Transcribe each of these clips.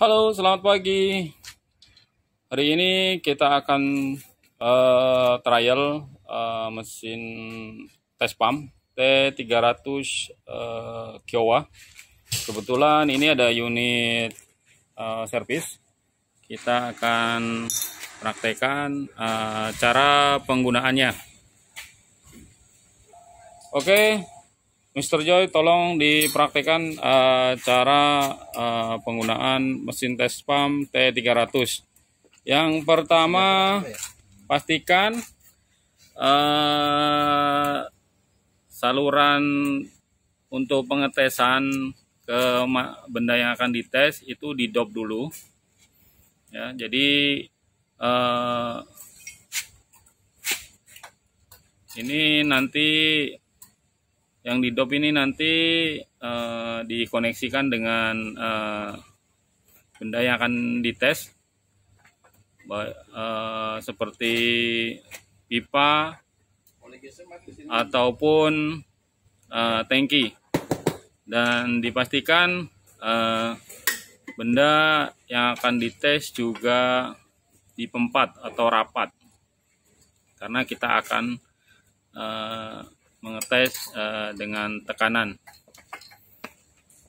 Halo, selamat pagi. Hari ini kita akan uh, trial uh, mesin test pump T300 uh, eh, Kiowa. Kebetulan ini ada unit uh, servis. Kita akan praktekkan uh, cara penggunaannya. Oke, Mr. Joy, tolong dipraktikan uh, eh, cara uh, penggunaan mesin tes pump T300. Yang pertama, pastikan uh, saluran untuk pengetesan ke benda yang akan dites itu di dop dulu. Ya, jadi uh, ini nanti yang di dop ini nanti uh, dikoneksikan dengan uh, benda yang akan dites uh, seperti pipa ataupun uh, tangki dan dipastikan uh, benda yang akan dites juga dipempat atau rapat karena kita akan uh, mengetes uh, dengan tekanan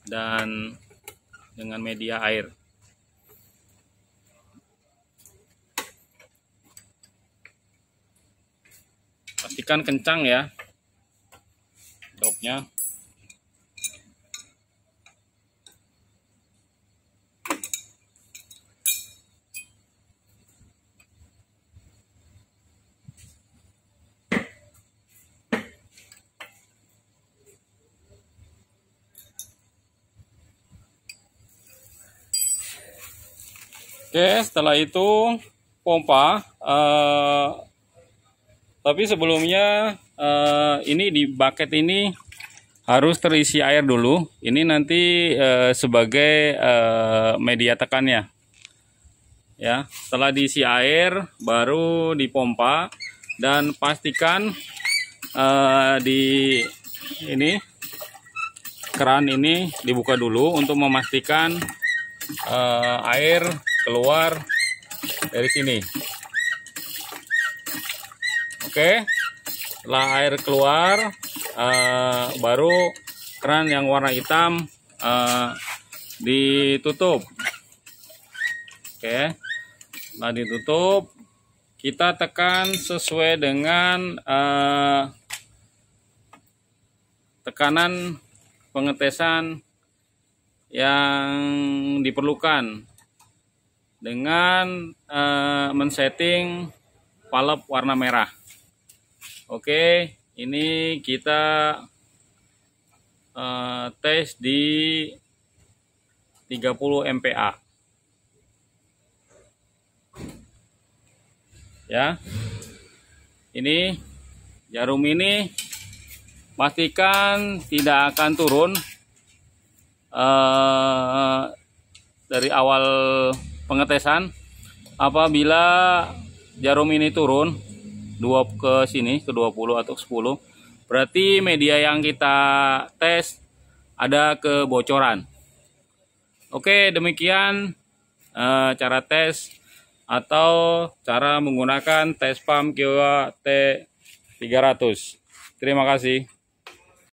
dan dengan media air. Pastikan kencang ya doknya. Oke, setelah itu pompa. Uh, tapi sebelumnya uh, ini di bucket ini harus terisi air dulu. Ini nanti uh, sebagai uh, media tekannya. Ya, setelah diisi air baru dipompa dan pastikan uh, di ini keran ini dibuka dulu untuk memastikan uh, air keluar dari sini. Oke, setelah air keluar, uh, baru keran yang warna hitam uh, ditutup. Oke, setelah ditutup, kita tekan sesuai dengan uh, tekanan pengetesan yang diperlukan dengan uh, men-setting palep warna merah. Oke, ini kita uh, tes di 30 MPa. Ya. Ini jarum ini pastikan tidak akan turun uh, dari awal pengetesan apabila jarum ini turun dua ke sini ke 20 atau 10 berarti media yang kita tes ada kebocoran oke demikian eh, cara tes atau cara menggunakan tes pump Kiowa T300 terima kasih